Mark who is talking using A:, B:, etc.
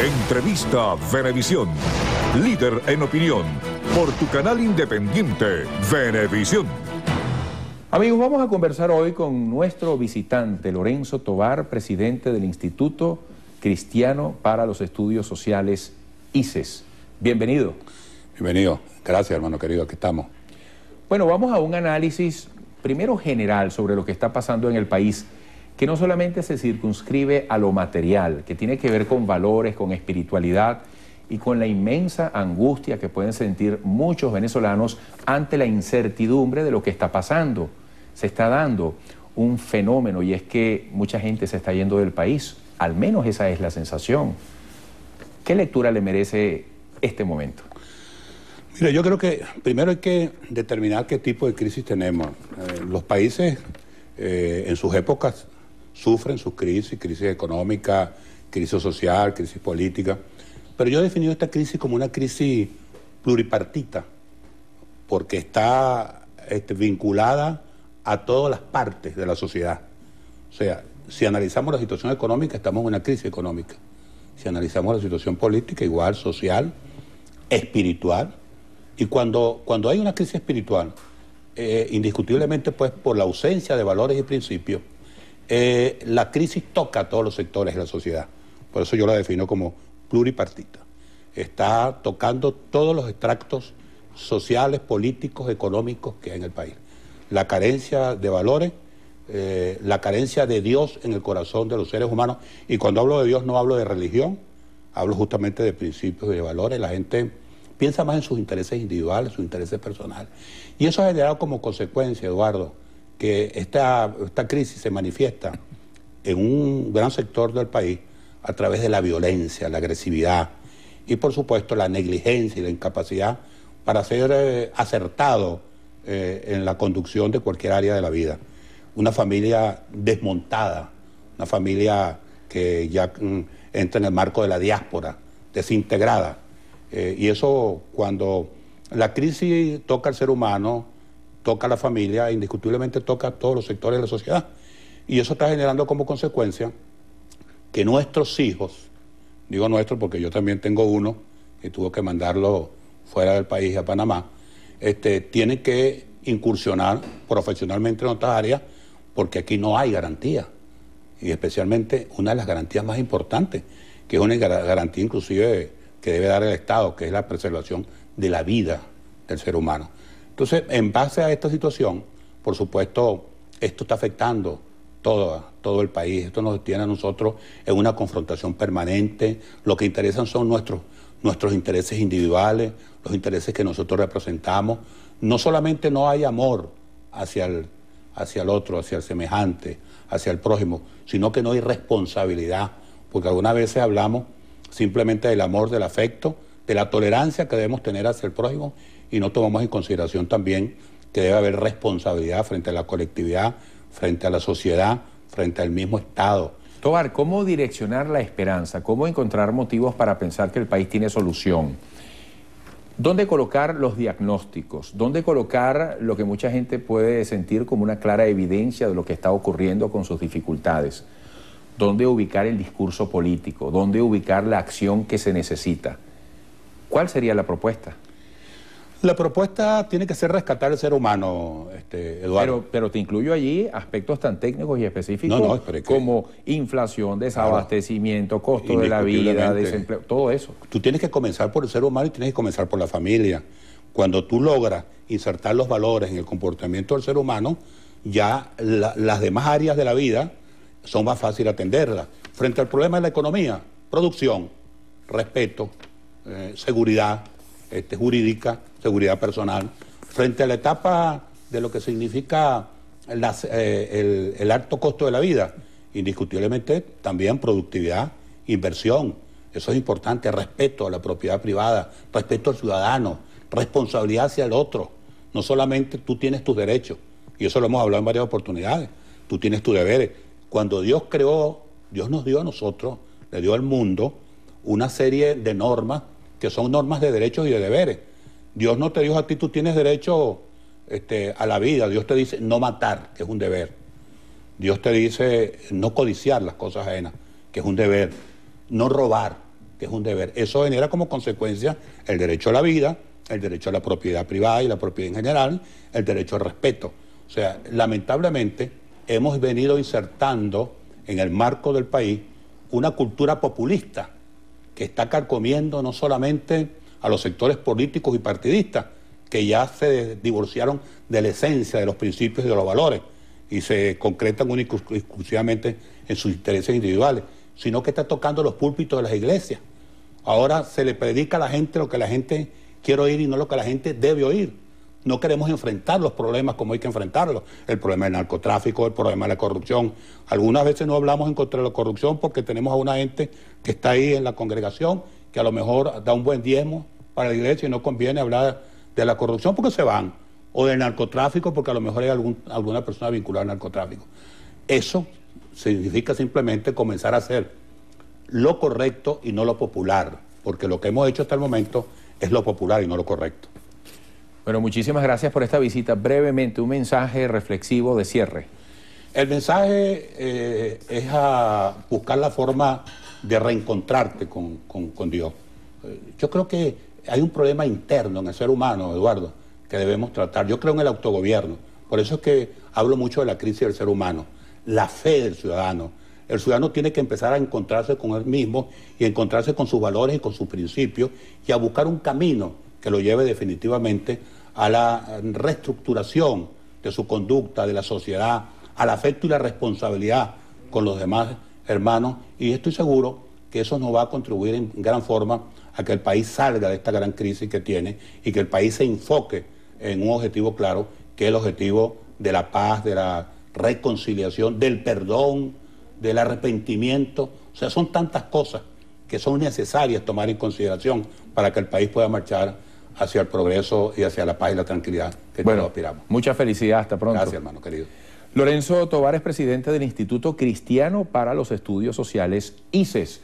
A: Entrevista Venevisión. Líder en opinión. Por tu canal independiente, Venevisión. Amigos, vamos a conversar hoy con nuestro visitante, Lorenzo Tobar, presidente del Instituto Cristiano para los Estudios Sociales, ICES. Bienvenido. Bienvenido. Gracias, hermano querido. Aquí estamos. Bueno, vamos a un análisis primero general sobre lo que está pasando en el país que no solamente se circunscribe a lo material, que tiene que ver con valores, con espiritualidad y con la inmensa angustia que pueden sentir muchos venezolanos ante la incertidumbre de lo que está pasando. Se está dando un fenómeno y es que mucha gente se está yendo del país, al menos esa es la sensación.
B: ¿Qué lectura le merece este momento? Mira, yo creo que primero hay que determinar qué tipo de crisis tenemos. Eh, los países eh, en sus épocas sufren sus crisis, crisis económica, crisis social, crisis política. Pero yo he definido esta crisis como una crisis pluripartita, porque está este, vinculada a todas las partes de la sociedad. O sea, si analizamos la situación económica, estamos en una crisis económica. Si analizamos la situación política, igual, social, espiritual. Y cuando, cuando hay una crisis espiritual, eh, indiscutiblemente, pues por la ausencia de valores y principios, eh, la crisis toca a todos los sectores de la sociedad. Por eso yo la defino como pluripartita. Está tocando todos los extractos sociales, políticos, económicos que hay en el país. La carencia de valores, eh, la carencia de Dios en el corazón de los seres humanos. Y cuando hablo de Dios no hablo de religión, hablo justamente de principios y de valores. La gente piensa más en sus intereses individuales, sus intereses personales. Y eso ha generado como consecuencia, Eduardo, que esta, crisis se manifiesta en un gran sector del país a través de la violencia, la agresividad y por supuesto la negligencia y la incapacidad para ser eh, acertado eh, en la conducción de cualquier área de la vida. Una familia desmontada, una familia que ya mm, entra en el marco de la diáspora, desintegrada. Eh, y eso cuando la crisis toca al ser humano, toca a la familia, indiscutiblemente toca a todos los sectores de la sociedad. Y eso está generando como consecuencia que nuestros hijos, digo nuestros porque yo también tengo uno que tuvo que mandarlo fuera del país a Panamá, este, tienen que incursionar profesionalmente en otras áreas porque aquí no hay garantía. Y especialmente una de las garantías más importantes, que es una garantía inclusive que debe dar el Estado, que es la preservación de la vida del ser humano. Entonces, en base a esta situación, por supuesto, esto está afectando todo, todo el país. Esto nos tiene a nosotros en una confrontación permanente. Lo que interesan son nuestros, nuestros intereses individuales, los intereses que nosotros representamos. No solamente no hay amor hacia el, hacia el otro, hacia el semejante, hacia el prójimo, sino que no hay responsabilidad, porque algunas veces hablamos simplemente del amor, del afecto, de la tolerancia que debemos tener hacia el prójimo y no tomamos en consideración también que debe haber responsabilidad frente a la colectividad, frente a la sociedad, frente al mismo Estado. Tobar, ¿cómo direccionar la esperanza? ¿Cómo encontrar motivos
A: para pensar que el país tiene solución? ¿Dónde colocar los diagnósticos? ¿Dónde colocar lo que mucha gente puede sentir como una clara evidencia de lo que está ocurriendo con sus dificultades? ¿Dónde ubicar el discurso político? ¿Dónde ubicar la acción que se necesita? ¿Cuál sería la propuesta? La
B: propuesta tiene que ser rescatar el ser humano, este, Eduardo. Pero, te incluyo allí aspectos tan técnicos y específicos como inflación, desabastecimiento, costo de la vida, desempleo, todo eso. Tú tienes que comenzar por el ser humano y tienes que comenzar por la familia. Cuando tú logras insertar los valores en el comportamiento del ser humano, ya las demás áreas de la vida son más fáciles atenderlas. Frente al problema de la economía, producción, respeto, eh, seguridad este, jurídica, seguridad personal. Frente a la etapa de lo que significa eh, el, el alto costo de la vida, indiscutiblemente también productividad, inversión, eso es importante, respeto a la propiedad privada, respeto al ciudadano, responsabilidad hacia el otro. No solamente tú tienes tus derechos, y eso lo hemos hablado en varias oportunidades, tú tienes tus deberes. Cuando Dios creó, Dios nos dio a nosotros, le dio al mundo, una serie de normas que son normas de derechos y de deberes. Dios no te dijo a ti, tú tienes derecho este, a la vida. Dios te dice no matar, que es un deber. Dios te dice no codiciar las cosas ajenas, que es un deber. No robar, que es un deber. Eso genera como consecuencia el derecho a la vida, el derecho a la propiedad privada y la propiedad en general, el derecho al respeto. O sea, lamentablemente hemos venido insertando en el marco del país una cultura populista que está carcomiendo no solamente a los sectores políticos y partidistas que ya se divorciaron de la esencia, de los principios y de los valores y se concretan exclusivamente en sus intereses individuales, sino que está tocando los púlpitos de las iglesias. Ahora se le predica a la gente lo que la gente quiere oír y no lo que la gente debe oír. No queremos enfrentar los problemas como hay que enfrentarlos. El problema del narcotráfico, el problema de la corrupción. Algunas veces no hablamos en contra de la corrupción porque tenemos a una gente que está ahí en la congregación que a lo mejor da un buen diezmo para la iglesia y no conviene hablar de la corrupción porque se van, o del narcotráfico porque a lo mejor hay alguna persona vinculada al narcotráfico. Eso significa simplemente comenzar a hacer lo correcto y no lo popular, porque lo que hemos hecho hasta el momento es lo popular y no lo correcto. Bueno, muchísimas
A: gracias por esta visita. Brevemente, un mensaje reflexivo de cierre. El mensaje
B: eh, es a buscar la forma de reencontrarte con, con, Dios. Eh, yo creo que hay un problema interno en el ser humano, Eduardo, que debemos tratar. Yo creo en el autogobierno. Por eso es que hablo mucho de la crisis del ser humano, la fe del ciudadano. El ciudadano tiene que empezar a encontrarse con él mismo y encontrarse con sus valores y con sus principios y a buscar un camino que lo lleve definitivamente a la reestructuración de su conducta, de la sociedad, al afecto y la responsabilidad con los demás hermanos, y estoy seguro que eso nos va a contribuir en gran forma a que el país salga de esta gran crisis que tiene y que el país se enfoque en un objetivo claro, que es el objetivo de la paz, de la reconciliación, del perdón, del arrepentimiento. O sea, son tantas cosas que son necesarias tomar en consideración para que el país pueda marchar hacia el progreso y hacia la paz y la tranquilidad que bueno, aspiramos.
A: Mucha felicidad, hasta pronto. Gracias, hermano querido. Lorenzo Tovar es presidente del Instituto Cristiano para los Estudios Sociales, ICES.